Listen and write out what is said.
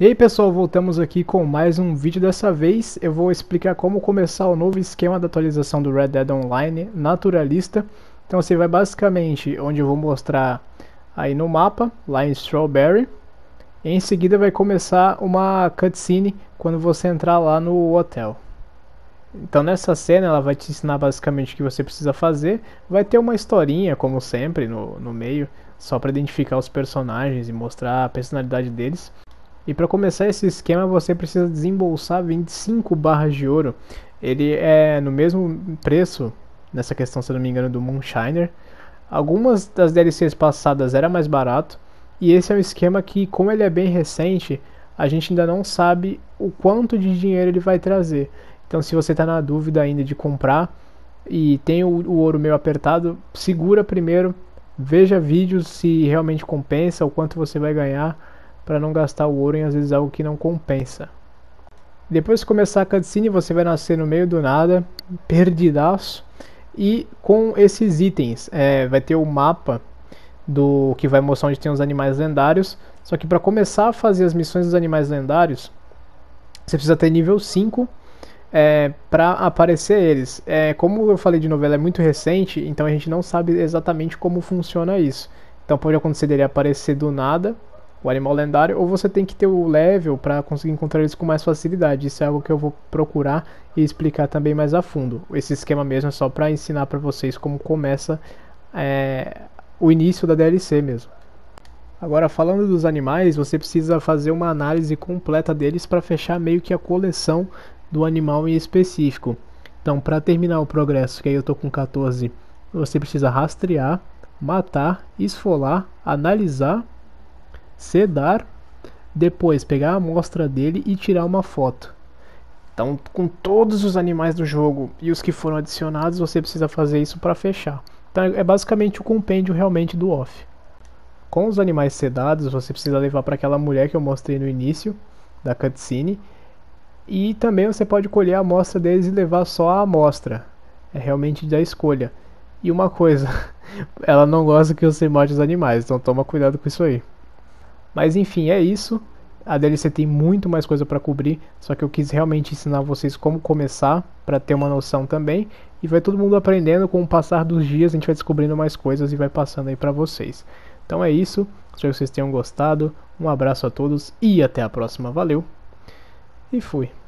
E aí pessoal, voltamos aqui com mais um vídeo dessa vez. Eu vou explicar como começar o novo esquema da atualização do Red Dead Online naturalista. Então você vai basicamente onde eu vou mostrar aí no mapa, lá em Strawberry. E em seguida vai começar uma cutscene quando você entrar lá no hotel. Então nessa cena ela vai te ensinar basicamente o que você precisa fazer. Vai ter uma historinha, como sempre, no, no meio, só para identificar os personagens e mostrar a personalidade deles. E para começar esse esquema, você precisa desembolsar 25 barras de ouro. Ele é no mesmo preço, nessa questão, se não me engano, do Moonshiner. Algumas das DLCs passadas era mais barato. E esse é um esquema que, como ele é bem recente, a gente ainda não sabe o quanto de dinheiro ele vai trazer. Então, se você está na dúvida ainda de comprar e tem o, o ouro meio apertado, segura primeiro, veja vídeos se realmente compensa, o quanto você vai ganhar para não gastar o ouro em às vezes algo que não compensa. Depois de começar a cutscene, você vai nascer no meio do nada, perdidaço, e com esses itens, é, vai ter o mapa do que vai mostrar onde tem os animais lendários. Só que para começar a fazer as missões dos animais lendários, você precisa ter nível 5 é, para aparecer eles. É, como eu falei de novela, é muito recente, então a gente não sabe exatamente como funciona isso. Então pode acontecer dele aparecer do nada, o animal lendário, ou você tem que ter o level para conseguir encontrar eles com mais facilidade. Isso é algo que eu vou procurar e explicar também mais a fundo. Esse esquema mesmo é só para ensinar para vocês como começa é, o início da DLC mesmo. Agora, falando dos animais, você precisa fazer uma análise completa deles para fechar meio que a coleção do animal em específico. Então, para terminar o progresso, que aí eu tô com 14, você precisa rastrear, matar, esfolar, analisar sedar, depois pegar a amostra dele e tirar uma foto. Então, com todos os animais do jogo e os que foram adicionados, você precisa fazer isso para fechar. Então, é basicamente o compêndio realmente do off. Com os animais sedados, você precisa levar para aquela mulher que eu mostrei no início da cutscene. E também você pode colher a amostra deles e levar só a amostra. É realmente da escolha. E uma coisa, ela não gosta que você mate os animais, então toma cuidado com isso aí. Mas enfim, é isso. A DLC tem muito mais coisa para cobrir, só que eu quis realmente ensinar vocês como começar para ter uma noção também. E vai todo mundo aprendendo com o passar dos dias, a gente vai descobrindo mais coisas e vai passando aí para vocês. Então é isso. Espero que vocês tenham gostado. Um abraço a todos e até a próxima. Valeu. E fui.